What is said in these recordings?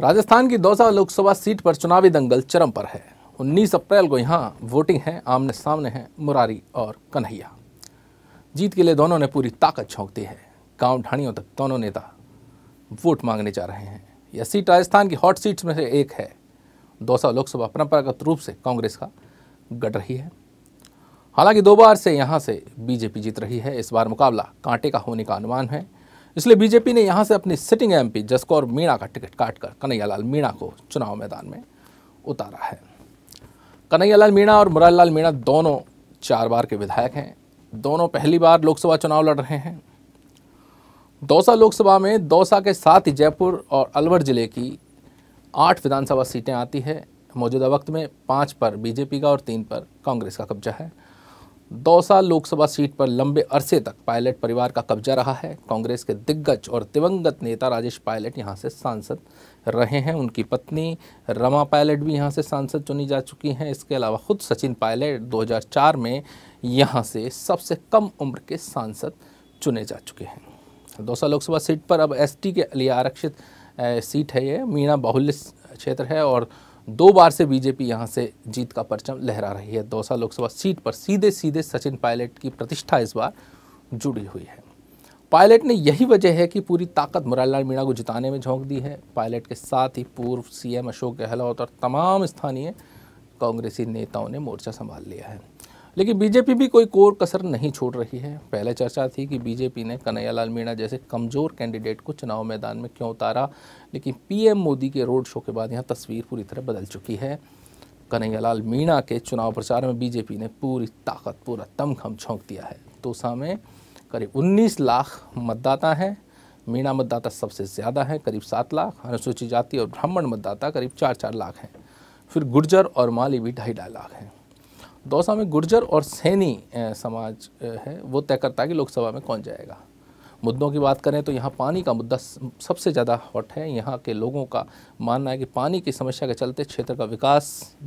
राजस्थान की दौसा लोकसभा सीट पर चुनावी दंगल चरम पर है 19 अप्रैल को यहां वोटिंग है आमने सामने हैं मुरारी और कन्हैया जीत के लिए दोनों ने पूरी ताकत झोंक दी है गांव ढाणियों तक दोनों नेता वोट मांगने जा रहे हैं यह सीट राजस्थान की हॉट सीट्स में से एक है दौसा लोकसभा परंपरागत रूप से कांग्रेस का गढ़ रही है हालांकि दो बार से यहां से बीजेपी जीत रही है इस बार मुकाबला कांटे का होने का अनुमान है इसलिए बीजेपी ने यहाँ से अपनी सिटिंग एमपी जसकौर मीणा का टिकट काटकर कन्हैयालाल मीणा को चुनाव मैदान में उतारा है कन्हैयालाल मीणा और मुरारीलाल मीणा दोनों चार बार के विधायक हैं दोनों पहली बार लोकसभा चुनाव लड़ रहे हैं दौसा लोकसभा में दौसा के साथ ही जयपुर और अलवर जिले की आठ विधानसभा सीटें आती है मौजूदा वक्त में पाँच पर बीजेपी का और तीन पर कांग्रेस का कब्जा है दौसा लोकसभा सीट पर लंबे अरसे तक पायलट परिवार का कब्जा रहा है कांग्रेस के दिग्गज और दिवंगत नेता राजेश पायलट यहां से सांसद रहे हैं उनकी पत्नी रमा पायलट भी यहां से सांसद चुनी जा चुकी हैं इसके अलावा खुद सचिन पायलट 2004 में यहां से सबसे कम उम्र के सांसद चुने जा चुके हैं दौसा लोकसभा सीट पर अब एस के लिए आरक्षित सीट है ये मीणा बाहुल्य क्षेत्र है और दो बार से बीजेपी यहाँ से जीत का परचम लहरा रही है दौसा लोकसभा सीट पर सीधे सीधे सचिन पायलट की प्रतिष्ठा इस बार जुड़ी हुई है पायलट ने यही वजह है कि पूरी ताकत मुरारीलाल मीणा को जिताने में झोंक दी है पायलट के साथ ही पूर्व सीएम अशोक गहलोत और तमाम स्थानीय कांग्रेसी नेताओं ने मोर्चा संभाल लिया है लेकिन बीजेपी भी कोई कोर कसर नहीं छोड़ रही है पहले चर्चा थी कि बीजेपी ने कन्हैयालाल मीणा जैसे कमज़ोर कैंडिडेट को चुनाव मैदान में क्यों उतारा लेकिन पीएम मोदी के रोड शो के बाद यहाँ तस्वीर पूरी तरह बदल चुकी है कन्हैयालाल मीणा के चुनाव प्रचार में बीजेपी ने पूरी ताकत पूरा तमखम झोंक दिया है तोसा में करीब 19 लाख मतदाता हैं मीणा मतदाता सबसे ज़्यादा हैं करीब सात लाख अनुसूचित जाति और ब्राह्मण मतदाता करीब चार चार लाख हैं फिर गुर्जर और माली भी ढाई ढाई लाख हैं दौसा में गुर्जर और सैनी समाज है वो तय करता है कि लोकसभा में कौन जाएगा मुद्दों की बात करें तो यहाँ पानी का मुद्दा सबसे ज़्यादा हॉट है यहाँ के लोगों का मानना है कि पानी की समस्या के चलते क्षेत्र का विकास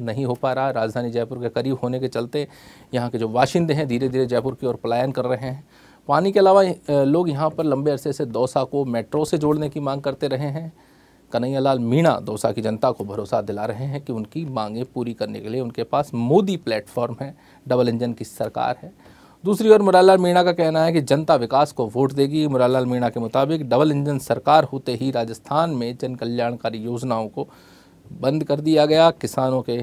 नहीं हो पा रहा राजधानी जयपुर के करीब होने के चलते यहाँ के जो बाशिंदे हैं धीरे धीरे जयपुर की ओर पलायन कर रहे हैं पानी के अलावा लोग यहाँ पर लंबे अरसे से दौसा को मेट्रो से जोड़ने की मांग करते रहे हैं कन्हैयालाल मीणा दौसा की जनता को भरोसा दिला रहे हैं कि उनकी मांगें पूरी करने के लिए उनके पास मोदी प्लेटफॉर्म है डबल इंजन की सरकार है दूसरी ओर मुरारलाल मीणा का कहना है कि जनता विकास को वोट देगी मुरारलाल मीणा के मुताबिक डबल इंजन सरकार होते ही राजस्थान में जन कल्याणकारी योजनाओं को बंद कर दिया गया किसानों के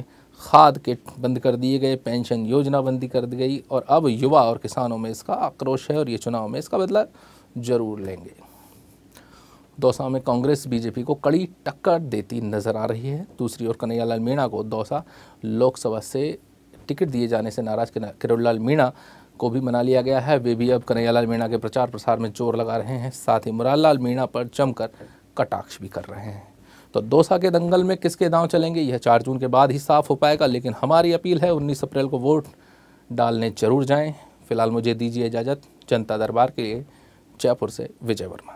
खाद किट बंद कर दिए गए पेंशन योजना बंदी कर दी गई और अब युवा और किसानों में इसका आक्रोश है और ये चुनाव में इसका बदला जरूर लेंगे दौसा में कांग्रेस बीजेपी को कड़ी टक्कर देती नजर आ रही है दूसरी ओर कन्हैयालाल मीणा को दौसा लोकसभा से टिकट दिए जाने से नाराज लाल मीणा को भी मना लिया गया है वे भी अब कन्हैयालाल मीणा के प्रचार प्रसार में जोर लगा रहे हैं साथ ही मुरारलाल मीणा पर जमकर कटाक्ष भी कर रहे हैं तो दौसा के दंगल में किसके दांव चलेंगे यह चार जून के बाद ही साफ हो पाएगा लेकिन हमारी अपील है उन्नीस अप्रैल को वोट डालने जरूर जाएं फिलहाल मुझे दीजिए इजाज़त जनता दरबार के लिए जयपुर से विजय वर्मा